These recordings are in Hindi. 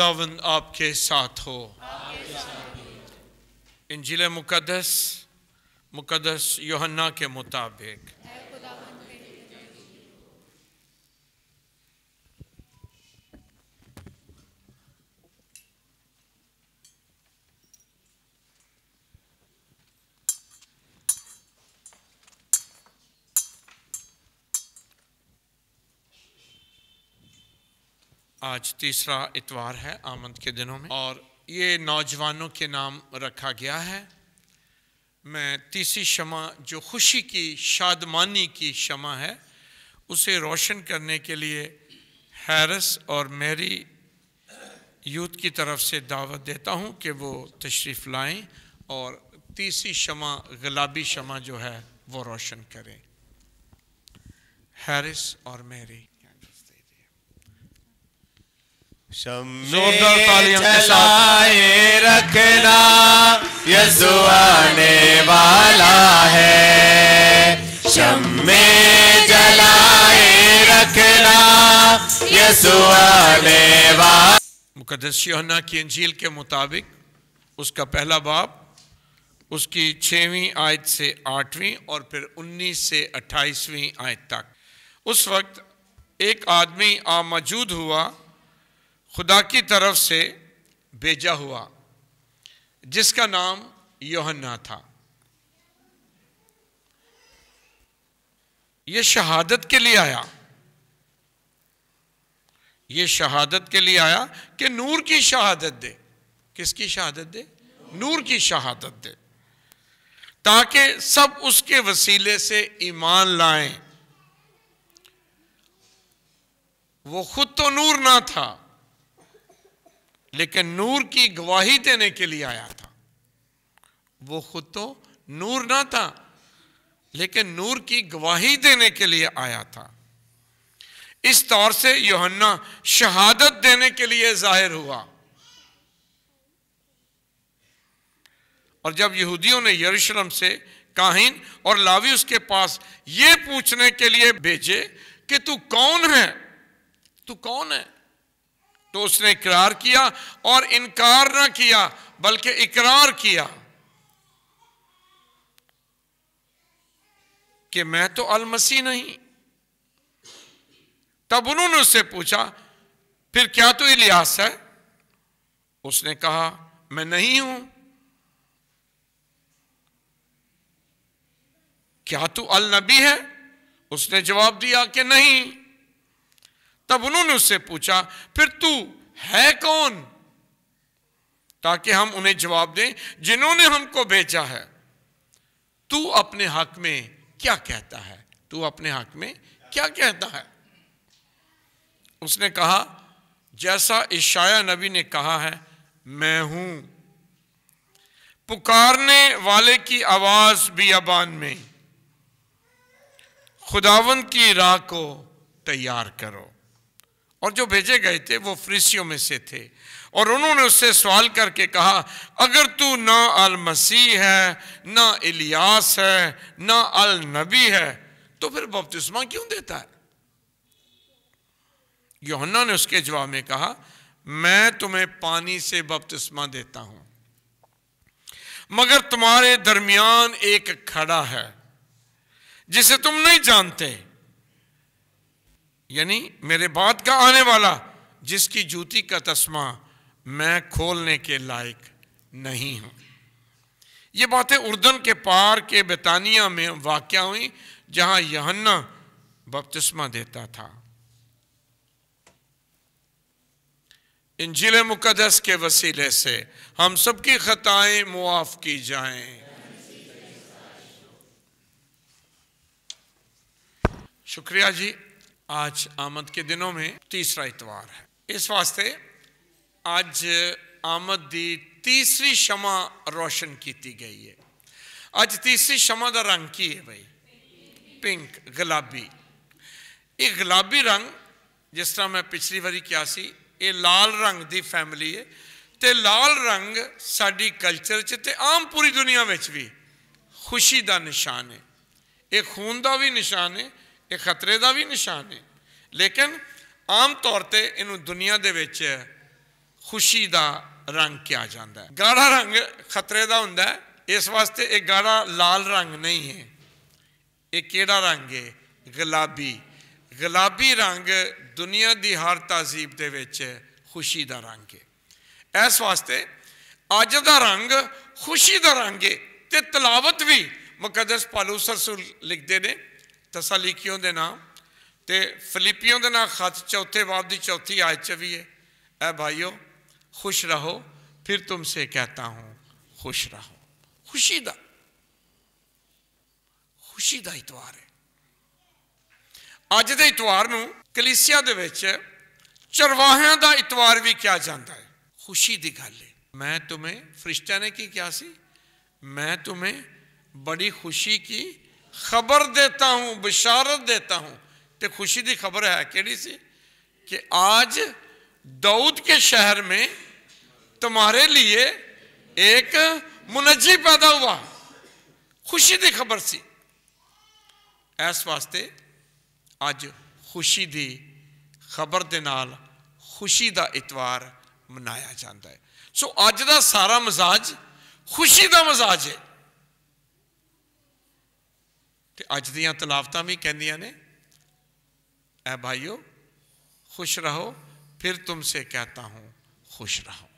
खुदावन आपके साथ हो इंजिल मुकदस मुकदस योहन्ना के मुताबिक आज तीसरा इतवार है आमद के दिनों में और ये नौजवानों के नाम रखा गया है मैं तीसरी शमा जो खुशी की शादमानी की शमा है उसे रोशन करने के लिए हैरस और मेरी यूथ की तरफ से दावत देता हूँ कि वो तशरीफ़ लाएं और तीसरी शमा गुलाबी शमा जो है वो रोशन करें हैरिस और मेरी जोरदार तालियों के साथ रखना यसु आने वाला है शम्मे जलाए रखना यसु आने वाला मुकदस योहन्ना की अंजील के मुताबिक उसका पहला बाप उसकी छवीं आयत से आठवीं और फिर उन्नीस से अट्ठाईसवीं आयत तक उस वक्त एक आदमी आ मौजूद हुआ खुदा की तरफ से भेजा हुआ जिसका नाम योहन्ना था यह शहादत के लिए आया ये शहादत के लिए आया कि नूर की शहादत दे किसकी शहादत दे नूर की शहादत दे ताकि सब उसके वसीले से ईमान लाएं वो खुद तो नूर ना था लेकिन नूर की गवाही देने के लिए आया था वो खुद तो नूर ना था लेकिन नूर की गवाही देने के लिए आया था इस तौर से योहन्ना शहादत देने के लिए जाहिर हुआ और जब यहूदियों ने यरूशलेम से काहिन और लावी उसके पास ये पूछने के लिए भेजे कि तू कौन है तू कौन है तो उसने इकरार किया और इनकार ना किया बल्कि इकरार किया कि मैं तो अलमसी नहीं तब उन्होंने उससे पूछा फिर क्या तो इलियास है उसने कहा मैं नहीं हूं क्या तू अल नबी है उसने जवाब दिया कि नहीं तब उन्होंने उससे पूछा फिर तू है कौन ताकि हम उन्हें जवाब दें जिन्होंने हमको भेजा है तू अपने हक में क्या कहता है तू अपने हक में क्या कहता है उसने कहा जैसा ईशाया नबी ने कहा है मैं हूं पुकारने वाले की आवाज भी अबान में खुदावन की राह को तैयार करो और जो भेजे गए थे वो फ्रीसियों में से थे और उन्होंने उससे सवाल करके कहा अगर तू ना अल मसीह है ना इलियास है ना अल नबी है तो फिर बपतिस्मा क्यों देता है योहन्ना ने उसके जवाब में कहा मैं तुम्हें पानी से बपतिस्मा देता हूं मगर तुम्हारे दरमियान एक खड़ा है जिसे तुम नहीं जानते यानी मेरे बाद का आने वाला जिसकी जूती का तस्मा मैं खोलने के लायक नहीं हूं ये बातें उर्दन के पार के बेतानिया में वाक्य हुई जहां यहन्ना बपतिस्मा देता था इंजिल मुकदस के वसीले से हम सबकी ख़ताएं मुआफ़ की जाएं। शुक्रिया जी आज आमद के दिनों में तीसरा इतवार है इस वास्ते आज आमद दी तीसरी शमा रोशन की गई है ਅੱਜ ਤੀਸਰੀ ਸ਼ਮਾ ਦਾ ਰੰਗ ਕੀ ਹੈ ਭਾਈ ਪਿੰਕ ਗੁਲਾਬੀ ਇਹ ਗੁਲਾਬੀ ਰੰਗ ਜਿਸ ਤਰ੍ਹਾਂ ਮੈਂ ਪਿਛਲੀ ਵਾਰੀ ਕਿਹਾ ਸੀ ਇਹ ਲਾਲ ਰੰਗ ਦੀ ਫੈਮਿਲੀ ਹੈ ਤੇ ਲਾਲ ਰੰਗ ਸਾਡੀ ਕਲਚਰ 'ਚ ਤੇ ਆਮ ਪੂਰੀ ਦੁਨੀਆ ਵਿੱਚ ਵੀ ਖੁਸ਼ੀ ਦਾ ਨਿਸ਼ਾਨ ਹੈ ਇਹ ਖੂਨ ਦਾ ਵੀ ਨਿਸ਼ਾਨ ਹੈ ਇਹ ਖਤਰੇ ਦਾ ਵੀ ਨਿਸ਼ਾਨ ਹੈ ਲੇਕਿਨ ਆਮ ਤੌਰ ਤੇ ਇਹਨੂੰ ਦੁਨੀਆ ਦੇ ਵਿੱਚ ਖੁਸ਼ੀ ਦਾ ਰੰਗ ਕਿਹਾ ਜਾਂਦਾ ਹੈ ਗਾੜਾ ਰੰਗ ਖਤਰੇ ਦਾ ਹੁੰਦਾ ਹੈ ਇਸ ਵਾਸਤੇ ਇਹ ਗਾੜਾ ਲਾਲ ਰੰਗ ਨਹੀਂ ਹੈ ਇਹ ਕਿਹੜਾ ਰੰਗ ਹੈ ਗੁਲਾਬੀ ਗੁਲਾਬੀ ਰੰਗ ਦੁਨੀਆ ਦੀ ਹਰ ਤਾਜ਼ੀਬ ਦੇ ਵਿੱਚ ਖੁਸ਼ੀ ਦਾ ਰੰਗ ਹੈ ਇਸ ਵਾਸਤੇ ਅੱਜ ਦਾ ਰੰਗ ਖੁਸ਼ੀ ਦਾ ਰੰਗ ਹੈ ਤੇ ਤਲਾਵਤ ਵੀ ਮੁਕੱਦਸ ਪਾਲੂਸ ਰਸੂਲ ਲਿਖਦੇ ਨੇ तसालीकियों ਦੇ ਨਾਮ ਤੇ ਫਿਲੀਪੀਓਂ ਦੇ ਨਾਲ ਖਤ ਚੌਥੇ ਬਾਬ ਦੀ ਚੌਥੀ ਆਇਤ ਚ ਵੀ ਹੈ ਐ ਭਾਈਓ खुश रहो फिर तुमसे कहता हूं खुश रहो खुशी का खुशी का इतवार है अज के इतवार में कलिसिया चरवाहिया का इतवार भी कहा जाता है खुशी की गल है मैं तुम्हें फरिश्ता ने की क्या सी मैं तुम्हें बड़ी खुशी की खबर देता हूँ बिशारत देता हूँ तो खुशी की खबर है कि ਸੀ कि आज दाऊद के शहर में तुम्हारे लिए एक मुनजी पैदा हुआ खुशी की खबर सी इस वास्ते अज खुशी की खबर के नाल खुशी का इतवार मनाया जाता है सो अज का सारा मजाज खुशी का मजाज है ਤੇ ਅੱਜ ਦੀਆਂ ਤਲਾਵਤਾਂ ਵੀ ਕਹਿੰਦੀਆਂ ਨੇ ਐ ਭਾਈਓ ਖੁਸ਼ ਰਹੋ ਫਿਰ ਤੁਮਸੇ ਕਹਤਾ ਹੂੰ ਖੁਸ਼ ਰਹੋ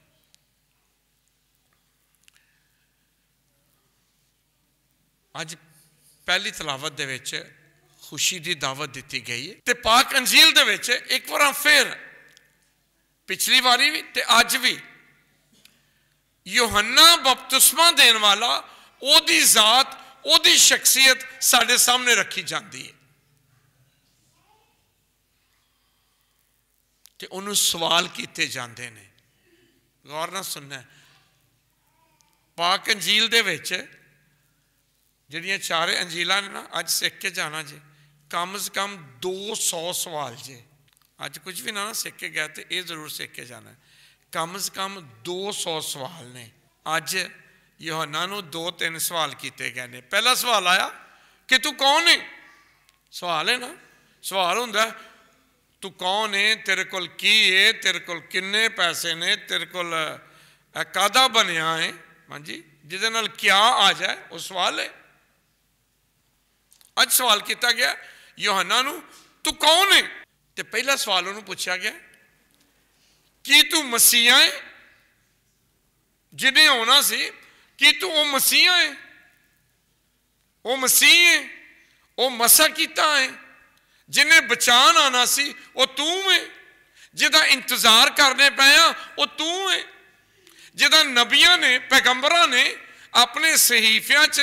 ਅੱਜ ਪਹਿਲੀ ਤਲਾਵਤ ਦੇ ਵਿੱਚ ਖੁਸ਼ੀ ਦੀ ਦਾਵਤ ਦਿੱਤੀ ਗਈ ਹੈ ਤੇ ਪਾਕ ਅੰਜੀਲ ਦੇ ਵਿੱਚ ਇੱਕ ਵਾਰ ਫਿਰ ਪਿਛਲੀ ਵਾਰੀ ਵੀ ਤੇ ਅੱਜ ਵੀ ਯੋਹੰਨਾ ਬਪਤਿਸਮਾ ਦੇਣ ਵਾਲਾ ਉਹਦੀ ਜ਼ਾਤ ਉਹਦੀ ਸ਼ਖਸੀਅਤ ਸਾਡੇ ਸਾਹਮਣੇ ਰੱਖੀ ਜਾਂਦੀ ਹੈ ਤੇ ਉਹਨੂੰ ਸਵਾਲ ਕੀਤੇ ਜਾਂਦੇ ਨੇ ਗੌਰ ਨਾਲ ਸੁਣਨਾ ਪਾਕ ਅੰਜੀਲ ਦੇ ਵਿੱਚ ਜਿਹੜੀਆਂ ਚਾਰੇ ਅੰਜੀਲਾਂ ਨੇ ਨਾ ਅੱਜ ਸਿੱਖ ਕੇ ਜਾਣਾ ਜੀ ਕਮ ਕਮ 200 ਸਵਾਲ ਜੇ ਅੱਜ ਕੁਝ ਵੀ ਨਾ ਸਿੱਖ ਕੇ ਗਿਆ ਤੇ ਇਹ ਜ਼ਰੂਰ ਸਿੱਖ ਕੇ ਜਾਣਾ ਕਮ ਕਮ 200 ਸਵਾਲ ਨੇ ਅੱਜ ਯੋਹਨਾ ਨੂੰ ਦੋ ਤਿੰਨ ਸਵਾਲ ਕੀਤੇ ਗਏ ਨੇ ਪਹਿਲਾ ਸਵਾਲ ਆਇਆ ਕਿ ਤੂੰ ਕੌਣ ਹੈ ਸਵਾਲ ਹੈ ਨਾ ਸਵਾਲ ਹੁੰਦਾ ਤੂੰ ਕੌਣ ਹੈ ਤੇਰੇ ਕੋਲ ਕੀ ਹੈ ਤੇਰੇ ਕੋਲ ਕਿੰਨੇ ਪੈਸੇ ਨੇ ਤੇਰੇ ਕੋਲ ਕਾਦਾ ਬਣਿਆ ਹੈ ਹਾਂਜੀ ਜਿਹਦੇ ਨਾਲ ਕਿਆ ਆ ਜਾਏ ਉਹ ਸਵਾਲ ਹੈ ਅੱਜ ਸਵਾਲ ਕੀਤਾ ਗਿਆ ਯੋਹਨਾ ਨੂੰ ਤੂੰ ਕੌਣ ਹੈ ਤੇ ਪਹਿਲਾ ਸਵਾਲ ਉਹਨੂੰ ਪੁੱਛਿਆ ਗਿਆ ਕੀ ਤੂੰ ਮਸੀਹਾ ਹੈ ਜਿਹਨੇ ਆਉਣਾ ਸੀ कि तू मसीह है वह मसीह है वह मसा किता है जिन्हें बचा आना सी वह तू है जिदा इंतजार करने पाया वह तू है जिदा नबिया ने पैगंबर ने अपने सहीफिया च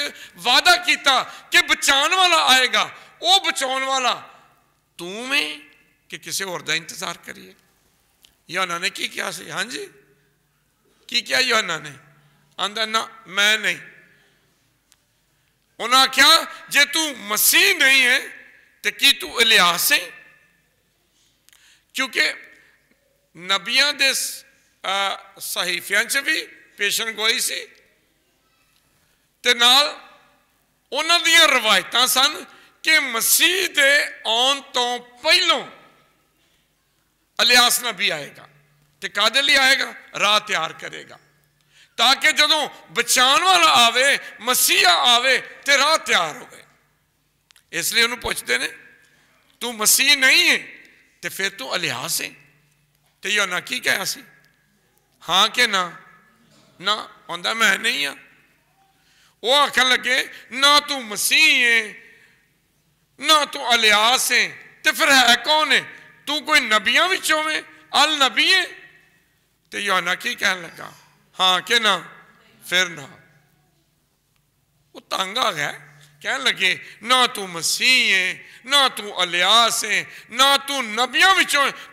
वादा किया कि बचा वाला आएगा वह बचाने वाला तू में कि किसी होर का इंतजार करिए योना ने की क्या हाँ जी की क्या योना ने ਆਂਦਾ ਨਾ ਮੈਂ ਨਹੀਂ ਉਹਨਾਂ ਆਖਿਆ ਜੇ ਤੂੰ ਮਸੀਹ ਨਹੀਂ ਹੈ ਤੇ ਕੀ ਤੂੰ ਇਲਿਆਸ ਹੈ ਕਿਉਂਕਿ ਨਬੀਆਂ ਦੇ ਸਹੀਫਿਆਂ 'ਚ ਵੀ ਪੇਸ਼ਨ ਗੋਈ ਸੀ ਤੇ ਨਾਲ ਉਹਨਾਂ ਦੀਆਂ ਰਵਾਇਤਾਂ ਸਨ ਕਿ ਮਸੀਹ ਦੇ ਆਉਣ ਤੋਂ ਪਹਿਲਾਂ ਅਲਿਆਸ ਨਬੀ ਆਏਗਾ ਤੇ ਕਾਦੇ ਲਈ ਆਏਗਾ ਰਾਹ ਤਿਆਰ ਕਰੇਗਾ ताकि जो बचा वाला आवे मसीहा आए तो राह तैयार हो गए इसलिए उन्होंने पुछते ने तू मसीह नहीं है तो फिर तू अलिहास है तो यो ना की कहा सी हाँ के ना ना आंदा मैं नहीं हाँ वो आखन लगे ना तू मसीह है ना तू अलिहास है तो फिर है कौन है तू कोई नबिया अल नबी है तो यो ना की कह लगा हाँ के ना फिर ना वो तंग आ गया कह लगे ना तू मसीह है ना तू अलियास है ना तू नबिया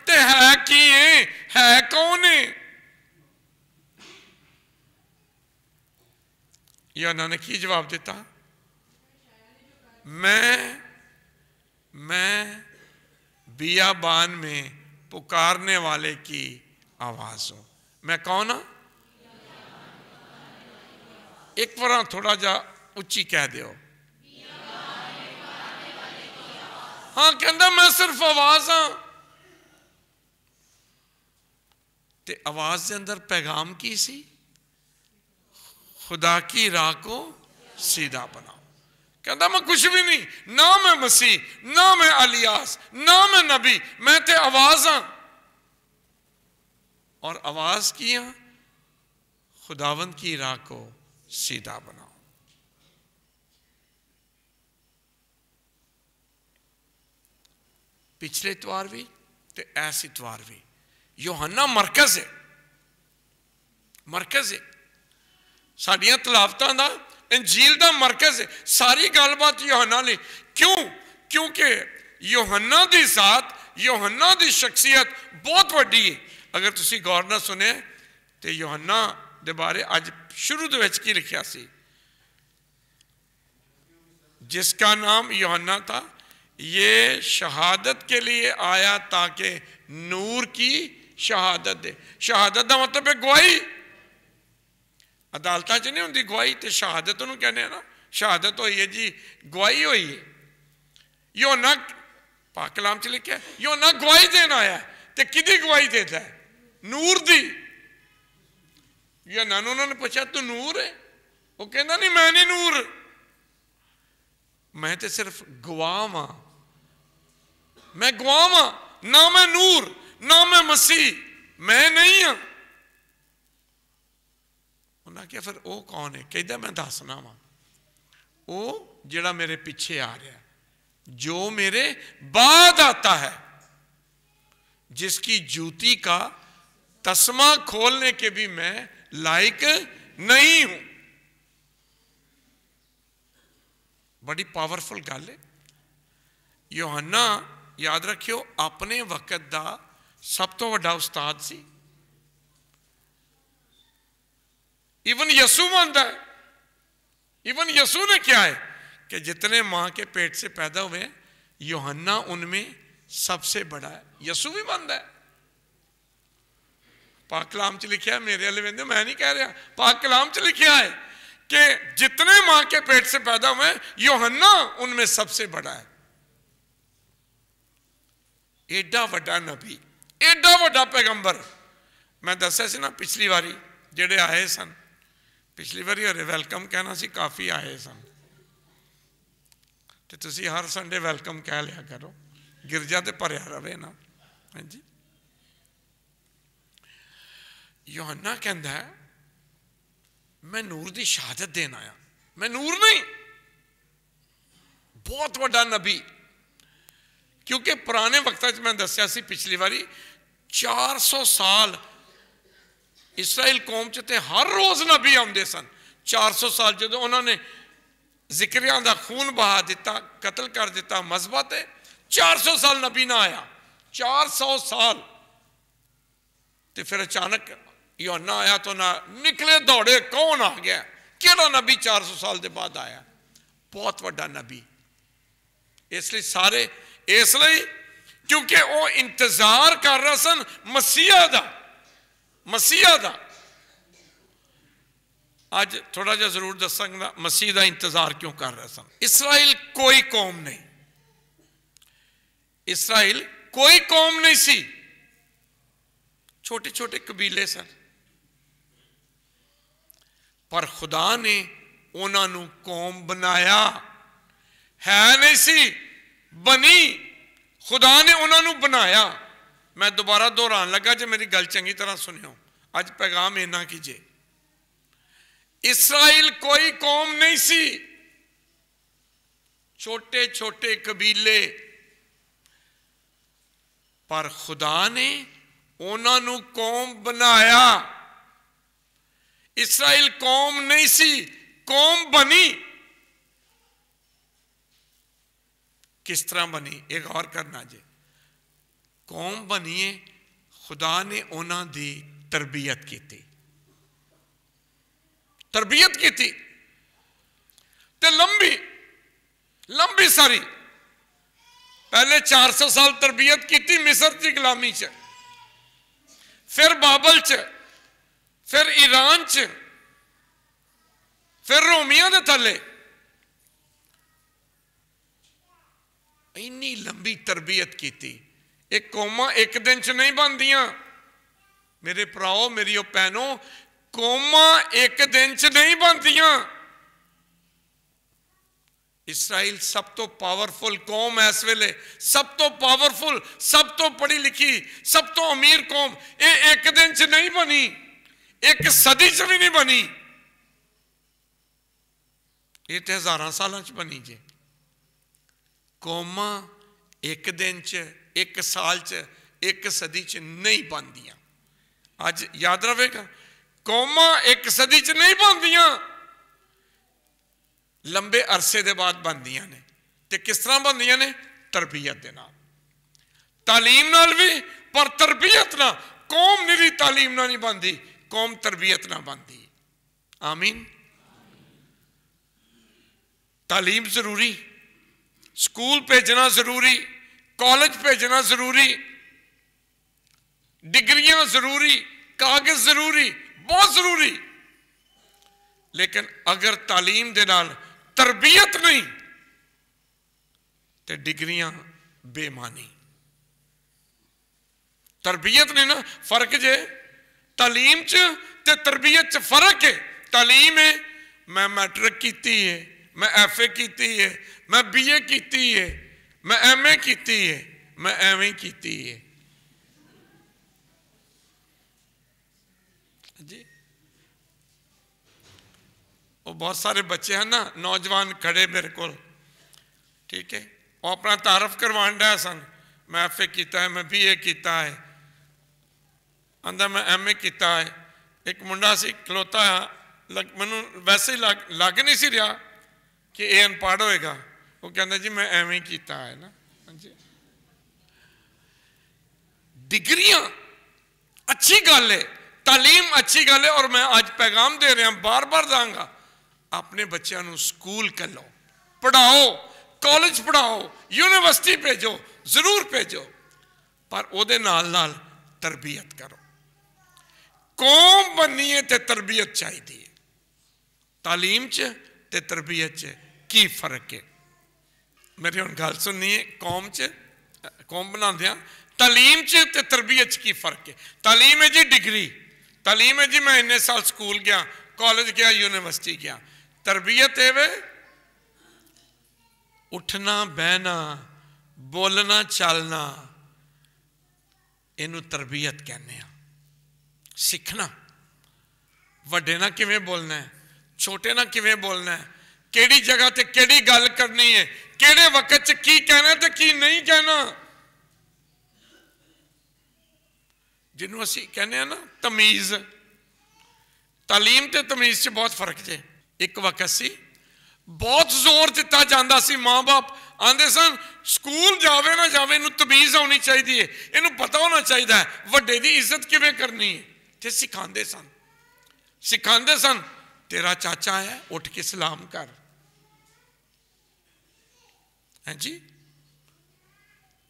ते है की है है कौन है या ने की जवाब दिता मैं मैं बियाबान में पुकारने वाले की आवाज हूं मैं कौन हूं एक बार थोड़ा जा उची कह दौ हां ਕਹਿੰਦਾ मैं सिर्फ आवाज हाँ तो आवाज के अंदर पैगाम की सी खुदा की राह को सीधा बनाओ कहता मैं कुछ भी नहीं ना मैं मसीह ना मैं अलियास ना मैं नबी मैं ते आवाज हाँ और आवाज की हाँ खुदावंत की राह को सीधा बनाओ पिछले इतवार भी तो ऐस इतवार भी योहाना मरकज है मरकज है साढ़िया तलावतों का अंजील का मरकज है सारी गलबात योहाना ने क्यों क्योंकि योहाना की जात योहाना की शख्सियत बहुत वही है अगर तुम गौर न सुने तो योहाना ਦੇ ਬਾਰੇ ਅੱਜ ਸ਼ੁਰੂ ਦੇ ਵਿੱਚ ਕੀ ਲਿਖਿਆ ਸੀ नाम योहन्ना था ये शहादत के लिए आया ताकि नूर की शहादत दे शहादत का मतलब है गवाही अदालत च नहीं होंगी गवाही तो शहादत उन्होंने कहने ना शहादत हुई है जी गवाही हुई है योना पाकलाम च लिखा योना गवाही देना आया तो कि गवाही देता है नूर की या नानो ने पूछा तू नूर है वो कहना नहीं मैं नहीं नूर मैं तो सिर्फ गवाह हाँ मैं गवाह हाँ ना मैं नूर ना मैं मसीह मैं नहीं हाँ उन्हें क्या फिर वह कौन है कहता मैं दसना वा वो जड़ा मेरे पिछे आ रहा जो मेरे बाद आता है जिसकी जूती का तस्मा खोलने के भी मैं लायक नहीं हूं बड़ी पावरफुल गल है योहाना याद रखियो अपने वक्त का सब तो वड्डा उस्ताद सी इवन यसु मानता है इवन यसु ने क्या है कि जितने मां के पेट से पैदा हुए योहन्ना उनमें सबसे बड़ा है यसु भी मानता है पाक कलाम च ਲਿਖਿਆ मेरे ਵਾਲੇ वेंदे मैं नहीं कह रहा पाक कलाम च ਲਿਖਿਆ है कि जितने मां के पेट से पैदा हुए योहन्ना उनमें सबसे बड़ा है एडा वा नबी एडा वा पैगंबर मैं दसा से ना पिछली बारी जेडे आए सन पिछली बारी अरे वेलकम कहना सी काफ़ी आए सन तो हर संडे वेलकम कह लिया करो गिरजा तो भरया रहे ना हाँ जी ਯੋਹੰਨਾ ਕਹਿੰਦਾ मैं नूर की शहादत देन आया मैं नूर नहीं बहुत व्डा नबी क्योंकि पुराने वक्त मैं दसिया पिछली बारी चार सौ साल इसराइल कौम चे हर रोज़ नबी आते सन चार सौ साल जो उन्होंने जिक्रिया का खून बहा दिता कतल कर दिता मजबा से चार सौ साल नबी ना आया चार सौ साल तो फिर अचानक योना आया तो ना निकले दौड़े कौन आ गया केड़ा नबी चार सौ साल के बाद आया बहुत व्डा नबी इसलिए सारे इसलिए क्योंकि वह इंतजार कर रहा सन मसीहा का मसीहा का अज थोड़ा जहा जरूर दसागा मसीह का इंतजार क्यों कर रहा सन इसराइल कोई कौम नहीं इसराइल कोई कौम नहीं सी छोटे छोटे कबीले सन ਪਰ ਖੁਦਾ ਨੇ ਉਹਨਾਂ ਨੂੰ ਕੌਮ ਬਣਾਇਆ ਹੈ ਨਹੀਂ ਸੀ ਬਣੀ ਖੁਦਾ ਨੇ ਉਹਨਾਂ ਨੂੰ ਬਣਾਇਆ ਮੈਂ ਦੁਬਾਰਾ ਦੁਹਰਾਉਣ ਲੱਗਾ ਜੇ ਮੇਰੀ ਗੱਲ ਚੰਗੀ ਤਰ੍ਹਾਂ ਸੁਣਿਓ ਅੱਜ ਪੈਗਾਮ ਇਹਨਾਂ ਕੀਜੇ ਇਸਰਾਇਲ ਕੋਈ ਕੌਮ ਨਹੀਂ ਸੀ ਛੋਟੇ ਛੋਟੇ ਕਬੀਲੇ ਪਰ ਖੁਦਾ ਨੇ ਉਹਨਾਂ ਨੂੰ ਕੌਮ ਬਣਾਇਆ इसराइल कौम नहीं सी कौम बनी किस तरह बनी एक और करना जी कौम बनिए खुदा ने उन्होंने तरबियत की थी तरबियत की थी ते लंबी लंबी सारी पहले 400 साल तरबियत की थी मिस्र की गुलामी च फिर बाबल च फिर ईरान च फिर रोमिया के थले इन्नी लंबी तरबीयत की एक कौमा एक दिन च नहीं दिया मेरे भराओ मेरी भैनों कौमा एक दिन च नहीं दिया इसराइल सब तो पावरफुल कौम है इस वेले सब तो पावरफुल सब तो पढ़ी लिखी सब तो अमीर कौम ये एक दिन च नहीं बनी एक सदी च भी नहीं बनी यह तो हजार साल बनी जे कौम एक दिन च एक साल च एक सदी च नहीं पादियां अज याद रहेगा कौम एक सदी च नहीं पादियां लंबे अरसे के बाद बनदिया ने तो किस तरह बनदिया ने तरबीयत के नालीम नाल भी पर तरबीयत ना कौम निरी तालीम ना नहीं बनती कौम तरबियत ना बनती आमीन तालीम ज़रूरी स्कूल भेजना ज़रूरी कॉलेज भेजना ज़रूरी डिग्रियां ज़रूरी कागज़ ज़रूरी बहुत ज़रूरी लेकिन अगर तालीम के नाल तरबियत नहीं तो डिग्रिया बेमानी तरबियत नहीं ना फर्क जे तालीम च तरबीयत फर्क है तालीम है मैं मैट्रिक की है मैं एफ ए की है मैं बी ए की है मैं एम ए की है मैं एवं की है जी वो बहुत सारे बच्चे हैं ना नौजवान खड़े मेरे को ठीक है वो अपना तारफ करवा डा सन मैं एफ ए किया है मैं बी ए किया है ਆਂਦਾ ਮੈਂ ਐਮਏ ਕੀਤਾ ਹੈ ਇੱਕ ਮੁੰਡਾ ਸੀ ਖਲੋਤਾ ਮੈਨੂੰ ਵੈਸੇ ਹੀ ਲੱਗ ਨਹੀਂ ਸੀ ਰਿਹਾ ਕਿ ਇਹ ਅਨਪੜ੍ਹ ਹੋਏਗਾ ਉਹ ਕਹਿੰਦਾ ਜੀ ਮੈਂ ਐਵੇਂ ਕੀਤਾ ਹੈ ਨਾ ਹਾਂਜੀ डिग्रियां अच्छी गल है तालीम अच्छी गल है और मैं आज पैगाम दे रहा बार बार दांगा अपने बच्चों स्कूल कलो पढ़ाओ कॉलेज पढ़ाओ यूनिवर्सिटी भेजो जरूर भेजो पर वो तरबीयत करो कौम बननी है तरबियत चाहती है तालीम चरबीयत च की फर्क है मेरी हम गल सुननी है कौम च कौम बना तालीम च की फर्क है तालीम है जी डिग्री तालीम है जी मैं इन्ने साल स्कूल गया कॉलेज गया यूनिवर्सिटी गया तरबियत है वे उठना बहना बोलना चलना इनू तरबीयत कहने हैं ਸਿੱਖਣਾ ਵੱਡੇ ਨਾਲ ਕਿਵੇਂ ਬੋਲਣਾ ਹੈ ਛੋਟੇ ਨਾਲ ਕਿਵੇਂ ਬੋਲਣਾ ਹੈ ਕਿਹੜੀ ਜਗ੍ਹਾ ਤੇ ਕਿਹੜੀ ਗੱਲ ਕਰਨੀ ਹੈ ਕਿਹੜੇ ਵਕਤ 'ਚ ਕੀ ਕਹਿਣਾ ਤੇ ਕੀ ਨਹੀਂ ਕਹਿਣਾ ਜਿਹਨੂੰ ਅਸੀਂ ਕਹਿੰਦੇ ਆ ਨਾ ਤਮੀਜ਼ ਤਾਲੀਮ ਤੇ ਤਮੀਜ਼ 'ਚ ਬਹੁਤ ਫਰਕ ਜੇ ਇੱਕ ਵਕਤ ਸੀ ਬਹੁਤ ਜ਼ੋਰ ਦਿੱਤਾ ਜਾਂਦਾ ਸੀ ਮਾਪੇ ਆਂਦੇ ਸਨ ਸਕੂਲ ਜਾਵੇ ਨਾ ਜਾਵੇ ਇਹਨੂੰ ਤਮੀਜ਼ ਆਉਣੀ ਚਾਹੀਦੀ ਹੈ ਇਹਨੂੰ ਪਤਾ ਹੋਣਾ ਚਾਹੀਦਾ ਵੱਡੇ ਦੀ ਇੱਜ਼ਤ ਕਿਵੇਂ ਕਰਨੀ ਹੈ ਤੇ ਸਿਖਾਉਂਦੇ ਸਨ ਸਿਖਾਉਂਦੇ ਸਨ ਤੇਰਾ ਚਾਚਾ ਹੈ ਉੱਠ ਕੇ ਸਲਾਮ ਕਰ ਹਾਂਜੀ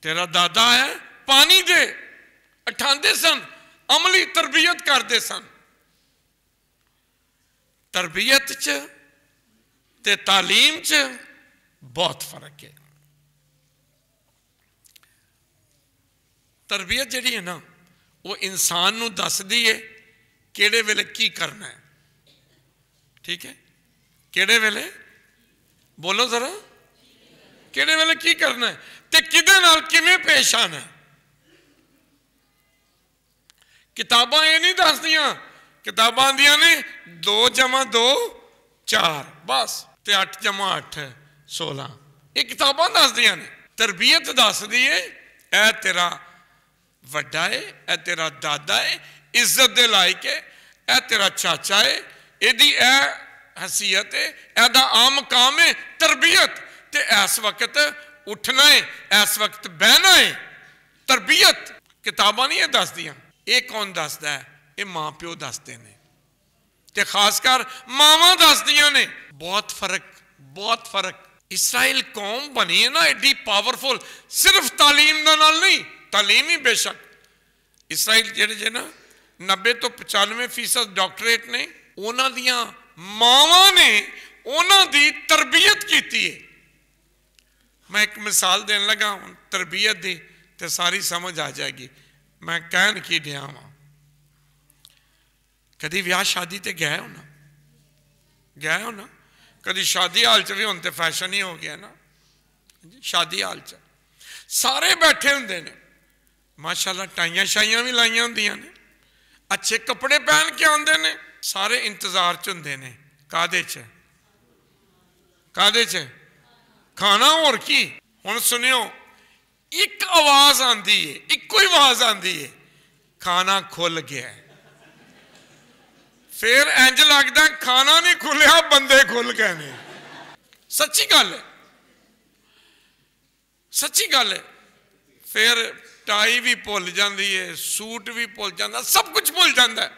ਤੇਰਾ ਦਾਦਾ ਹੈ ਪਾਣੀ ਦੇ ਉਠਾਉਂਦੇ ਸਨ ਅਮਲੀ ਤਰਬੀਅਤ ਕਰਦੇ ਸਨ ਤਰਬੀਅਤ 'ਚ ਤੇ تعلیم 'ਚ ਬਹੁਤ ਫਰਕ ਹੈ ਤਰਬੀਅਤ ਜਿਹੜੀ ਹੈ ਨਾ ਉਹ ਇਨਸਾਨ ਨੂੰ ਦੱਸਦੀ ਏ ਕਿਹੜੇ ਵੇਲੇ ਕੀ ਕਰਨਾ ਹੈ ਠੀਕ ਹੈ ਕਿਹੜੇ ਵੇਲੇ ਬੋਲੋ ਜ਼ਰਾ ਕਿਹੜੇ ਵੇਲੇ ਕੀ ਕਰਨਾ ਹੈ ਤੇ ਕਿਹਦੇ ਨਾਲ ਕਿਵੇਂ ਪੇਸ਼ ਆਣਾ ਕਿਤਾਬਾਂ ਇਹ ਨਹੀਂ ਦੱਸਦੀਆਂ ਕਿਤਾਬਾਂ ਆਂਦੀਆਂ ਨੇ 2 ਜਮਾ 2 4 ਬਸ ਤੇ 8 ਜਮਾ 8 16 ਇਹ ਕਿਤਾਬਾਂ ਦੱਸਦੀਆਂ ਨੇ ਤਰਬੀਅਤ ਦੱਸਦੀ ਏ ਐ ਤੇਰਾ वड्डा है ए तेरा दादा है इज्जत दे लायक है यह तेरा चाचा है यदि यह हसीयत है यदा आम काम है तरबीयत तो इस वक्त उठना है इस वक्त बहना है तरबीयत किताबा नहीं दस दियाँ ये कौन दसद ये माँ प्यो दसते हैं तो खासकर मावं दस दया ने बहुत फर्क बहुत फर्क इसराइल कौम बनी है ना एड्डी पावरफुल सिर्फ तालीम नहीं तालीमी बेशक इसराइल जेड़े जे नब्बे तो पचानवे फीसद डॉक्टरेट ने उन्हों दावं ने उन्होंने तरबीयत की है मैं एक मिसाल देन लगा हूँ तरबीयत दी तो सारी समझ आ जाएगी मैं कह की दिया वहां कभी विह शादी तो गए हो ना गया हो ना कभी शादी हाल च भी हूँ तो फैशन ही हो गया ना शादी हाल च सारे बैठे होंगे ने ਮਾਸ਼ਾਅੱਲਾ ਟਾਈਆਂ ਸ਼ਾਈਆਂ ਵੀ ਲਾਈਆਂ ਹੁੰਦੀਆਂ ਨੇ ਅੱਛੇ ਕੱਪੜੇ ਪਹਿਨ ਕੇ ਆਉਂਦੇ ਨੇ ਸਾਰੇ ਇੰਤਜ਼ਾਰ ਚ ਹੁੰਦੇ ਨੇ ਕਾਦੇ ਚ ਕਾਦੇ ਚ ਖਾਣਾ ਹੋਰ ਕੀ ਹੁਣ ਸੁਣਿਓ ਇੱਕ ਆਵਾਜ਼ ਆਂਦੀ ਏ ਇੱਕੋ ਹੀ ਆਵਾਜ਼ ਆਂਦੀ ਏ ਖਾਣਾ ਖੁੱਲ ਗਿਆ ਫਿਰ ਇੰਜ ਲੱਗਦਾ ਖਾਣਾ ਨਹੀਂ ਖੁੱਲਿਆ ਬੰਦੇ ਖੁੱਲ ਗਏ ਨੇ ਸੱਚੀ ਗੱਲ ਹੈ ਸੱਚੀ ਗੱਲ ਹੈ ਫਿਰ टाई भी भुल जाती है सूट भी भुल जाता सब कुछ भुल जाता है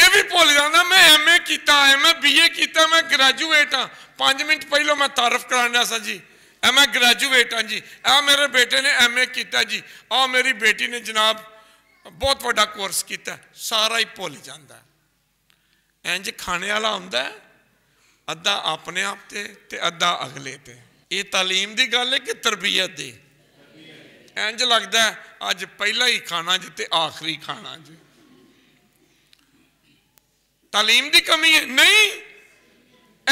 यह भी भुल जाता मैं एम ए किया मैं बी ए किया मैं ग्रैजुएट हाँ पाँच मिनट पहले मैं तारफ करा सा जी ए मैं ग्रैजुएट हाँ जी ए मेरे बेटे ने एम ए किया जी आ मेरी बेटी ने जनाब बहुत व्डा कोर्स किया सारा ही भुल जाता इंज खाने वाला हों अदा अपने आप से अद्धा अगले पर यह तालीम की गल है कि तरबीयत दी इंज लगता अज पहला ही खाना जी तो आखिरी खाना जी तालीम की कमी है नहीं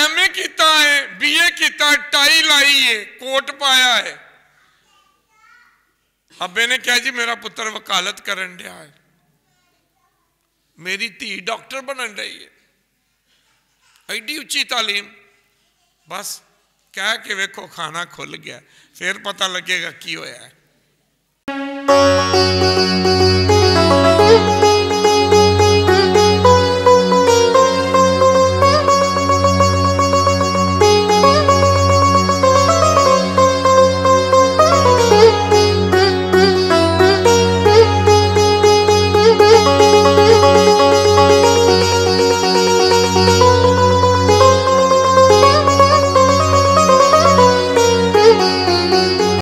एम ए किया है बी ए किया टाई लाई है कोट पाया है अबे ने कहा जी मेरा पुत्र वकालत कर मेरी धी डॉक्टर बनन रही है एडी उची तालीम बस कह के वेखो खाना खुल गया फिर पता लगेगा की होया है Música